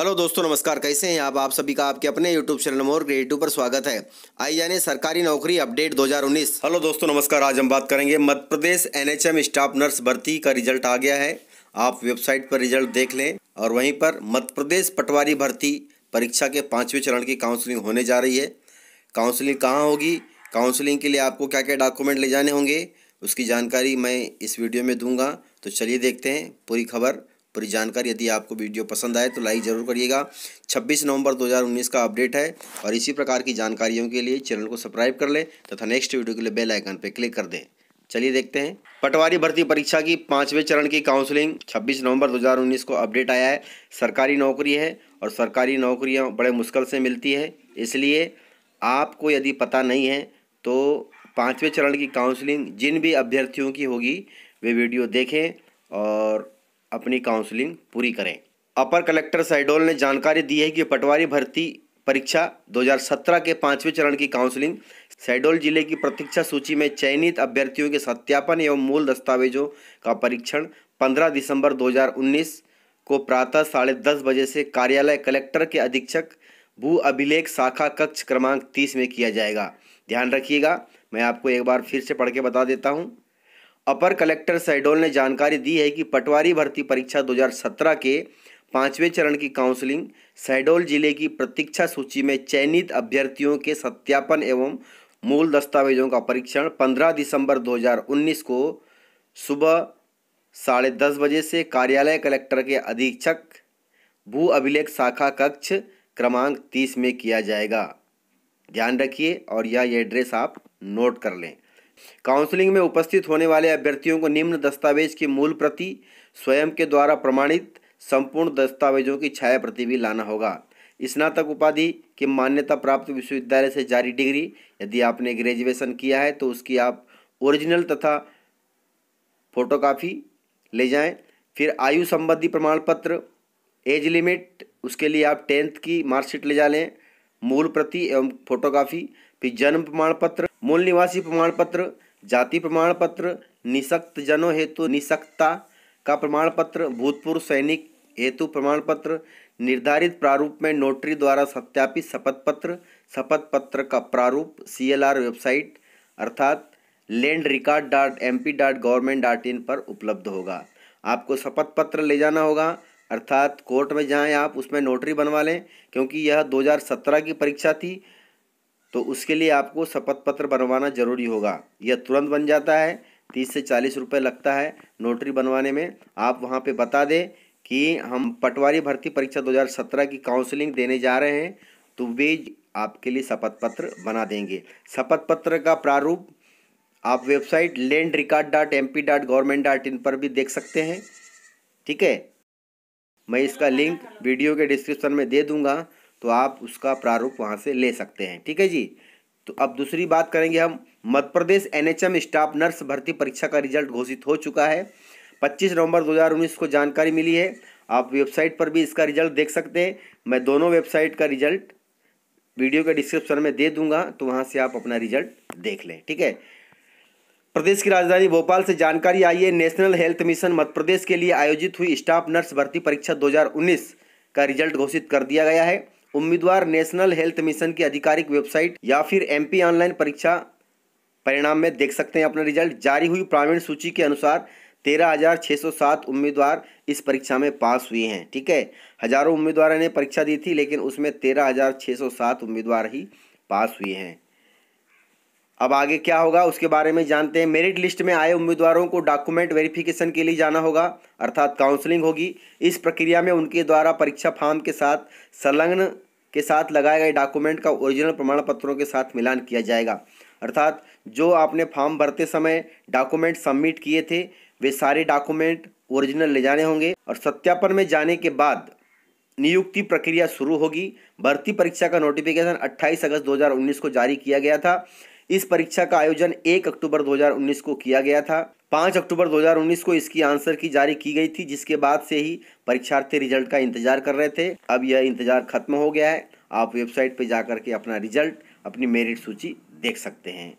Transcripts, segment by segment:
Hello दोस्तों नमस्कार कैसे हैं आप आप सभी का आपके अपने यूट्यूब चैनल मोर ग्रेड पर स्वागत है आई जाने सरकारी नौकरी अपडेट 2019 हेलो दोस्तों नमस्कार आज हम बात करेंगे Madhya Pradesh NHM staff nurse भर्ती का रिजल्ट आ गया है आप वेबसाइट पर रिजल्ट देख लें और वहीं पर मध्य प्रदेश पटवारी भर्ती परीक्षा के पाँचवें चरण की काउंसलिंग होने जा रही है काउंसिलिंग कहाँ होगी काउंसलिंग के लिए आपको क्या क्या डॉक्यूमेंट ले जाने होंगे उसकी जानकारी मैं इस वीडियो में दूंगा तो चलिए देखते हैं पूरी खबर पूरी जानकारी यदि आपको वीडियो पसंद आए तो लाइक ज़रूर करिएगा 26 नवंबर 2019 का अपडेट है और इसी प्रकार की जानकारियों के लिए चैनल को सब्सक्राइब कर लें तथा नेक्स्ट वीडियो के लिए बेल आइकन पर क्लिक कर दें चलिए देखते हैं पटवारी भर्ती परीक्षा की पाँचवें चरण की काउंसलिंग 26 नवंबर 2019 को अपडेट आया है सरकारी नौकरी है और सरकारी नौकरियां बड़े मुश्किल से मिलती है इसलिए आपको यदि पता नहीं है तो पाँचवें चरण की काउंसलिंग जिन भी अभ्यर्थियों की होगी वे वीडियो देखें और अपनी काउंसलिंग पूरी करें अपर कलेक्टर साइडोल ने जानकारी दी है कि पटवारी भर्ती परीक्षा 2017 के पाँचवें चरण की काउंसलिंग शहडोल जिले की प्रतीक्षा सूची में चयनित अभ्यर्थियों के सत्यापन एवं मूल दस्तावेजों का परीक्षण 15 दिसंबर 2019 को प्रातः साढ़े दस बजे से कार्यालय कलेक्टर के अधीक्षक भू अभिलेख शाखा कक्ष क्रमांक 30 में किया जाएगा ध्यान रखिएगा मैं आपको एक बार फिर से पढ़ के बता देता हूँ अपर कलेक्टर सैडोल ने जानकारी दी है कि पटवारी भर्ती परीक्षा 2017 के पाँचवें चरण की काउंसलिंग सहडोल जिले की प्रतीक्षा सूची में चयनित अभ्यर्थियों के सत्यापन एवं मूल दस्तावेजों का परीक्षण 15 दिसंबर 2019 को सुबह साढ़े दस बजे से कार्यालय कलेक्टर के अधीक्षक भू अभिलेख शाखा कक्ष क्रमांक 30 में किया जाएगा ध्यान रखिए और यह एड्रेस आप नोट कर लें काउंसलिंग में उपस्थित होने वाले अभ्यर्थियों को निम्न दस्तावेज की मूल प्रति स्वयं के द्वारा प्रमाणित संपूर्ण दस्तावेजों की छाया प्रति भी लाना होगा स्नातक उपाधि की मान्यता प्राप्त विश्वविद्यालय से जारी डिग्री यदि आपने ग्रेजुएशन किया है तो उसकी आप ओरिजिनल तथा फोटोकॉपी ले जाएं फिर आयु संबंधी प्रमाण पत्र एज लिमिट उसके लिए आप टेंथ की मार्कशीट ले जा लें मूल प्रति एवं फोटोकॉपी फिर जन्म प्रमाण पत्र मूल निवासी प्रमाण पत्र जाति प्रमाण पत्र निशक्त जनों हेतु निशक्तता का प्रमाण पत्र भूतपूर्व सैनिक हेतु प्रमाण पत्र निर्धारित प्रारूप में नोटरी द्वारा सत्यापित शपथ पत्र शपथ पत्र का प्रारूप आर वेबसाइट अर्थात land record dot M P dot government dot in पर उपलब्ध होगा आपको शपथ पत्र ले जाना होगा अर्थात कोर्ट में जाएं आप उसमें नोटरी बनवा लें क्योंकि यह 2017 की परीक्षा थी तो उसके लिए आपको शपथ पत्र बनवाना जरूरी होगा यह तुरंत बन जाता है तीस से चालीस रुपये लगता है नोटरी बनवाने में आप वहाँ पे बता दें कि हम पटवारी भर्ती परीक्षा 2017 की काउंसलिंग देने जा रहे हैं तो वे आपके लिए शपथ पत्र बना देंगे शपथ पत्र का प्रारूप आप website land record dot M P dot government dot in पर भी देख सकते हैं ठीक है मैं इसका हाँ, लिंक हाँ, हाँ। वीडियो के डिस्क्रिप्शन में दे दूंगा तो आप उसका प्रारूप वहाँ से ले सकते हैं ठीक है जी तो अब दूसरी बात करेंगे हम Madhya Pradesh NHM staff nurse भर्ती परीक्षा का रिजल्ट घोषित हो चुका है 25 नवंबर 2019 को जानकारी मिली है आप वेबसाइट पर भी इसका रिजल्ट देख सकते हैं मैं दोनों वेबसाइट का रिजल्ट वीडियो के डिस्क्रिप्शन में दे दूंगा तो वहाँ से आप अपना रिजल्ट देख लें ठीक है प्रदेश की राजधानी भोपाल से जानकारी आई है national health mission Madhya Pradesh के लिए आयोजित हुई स्टाफ नर्स भर्ती परीक्षा 2019 का रिजल्ट घोषित कर दिया गया है उम्मीदवार नेशनल हेल्थ मिशन की आधिकारिक वेबसाइट या फिर एम ऑनलाइन परीक्षा परिणाम में देख सकते हैं अपना रिजल्ट जारी हुई प्रावीण सूची के अनुसार तेरह हजार छः सौ सात उम्मीदवार इस परीक्षा में पास हुए हैं ठीक है हजारों उम्मीदवारों ने परीक्षा दी थी लेकिन उसमें तेरह हजार छः सौ सात उम्मीदवार ही पास हुए हैं अब आगे क्या होगा उसके बारे में जानते हैं मेरिट लिस्ट में आए उम्मीदवारों को डॉक्यूमेंट वेरिफिकेशन के लिए जाना होगा अर्थात काउंसलिंग होगी इस प्रक्रिया में उनके द्वारा परीक्षा फॉर्म के साथ संलग्न के साथ लगाए गए डॉक्यूमेंट का ओरिजिनल प्रमाण पत्रों के साथ मिलान किया जाएगा अर्थात जो आपने फॉर्म भरते समय डॉक्यूमेंट सबमिट किए थे वे सारे डॉक्यूमेंट ओरिजिनल ले जाने होंगे और सत्यापन में जाने के बाद नियुक्ति प्रक्रिया शुरू होगी भर्ती परीक्षा का नोटिफिकेशन 28 अगस्त 2019 को जारी किया गया था इस परीक्षा का आयोजन 1 अक्टूबर 2019 को किया गया था 5 अक्टूबर 2019 को इसकी आंसर की जारी की गई थी जिसके बाद से ही परीक्षार्थी रिजल्ट का इंतजार कर रहे थे अब यह इंतजार खत्म हो गया है आप वेबसाइट पर जाकर के अपना रिजल्ट अपनी मेरिट सूची देख सकते हैं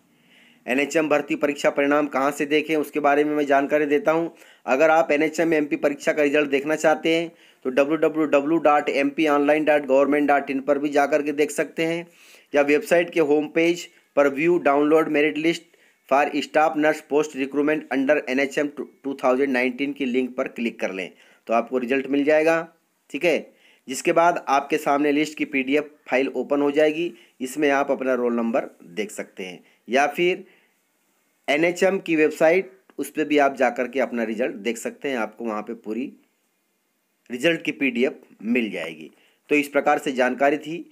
एनएचएम भर्ती परीक्षा परिणाम कहाँ से देखें उसके बारे में मैं जानकारी देता हूँ अगर आप एन एच एमपी परीक्षा का रिजल्ट देखना चाहते हैं तो डब्ल्यू पर भी जा कर के देख सकते हैं या वेबसाइट के होम पेज पर view download merit list for staff nurse post recruitment under N H M two thousand nineteen की लिंक पर क्लिक कर लें तो आपको रिजल्ट मिल जाएगा ठीक है जिसके बाद आपके सामने लिस्ट की पीडीएफ फाइल ओपन हो जाएगी इसमें आप अपना रोल नंबर देख सकते हैं या फिर एनएचएम की वेबसाइट उस पर भी आप जाकर के अपना रिजल्ट देख सकते हैं आपको वहाँ पे पूरी रिजल्ट की पीडीएफ मिल जाएगी तो इस प्रकार से जानकारी थी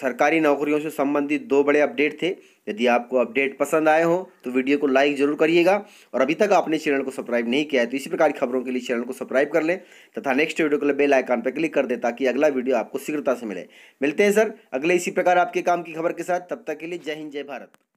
सरकारी नौकरियों से संबंधित दो बड़े अपडेट थे यदि आपको अपडेट पसंद आए हो तो वीडियो को लाइक जरूर करिएगा और अभी तक आपने चैनल को सब्सक्राइब नहीं किया है तो इसी प्रकार की खबरों के लिए चैनल को सब्सक्राइब कर लें तथा नेक्स्ट वीडियो के लिए बेल आइकन पर क्लिक कर दें ताकि अगला वीडियो आपको शीघ्रता से मिले मिलते हैं सर अगले इसी प्रकार आपके काम की खबर के साथ तब तक के लिए जय हिंद जय भारत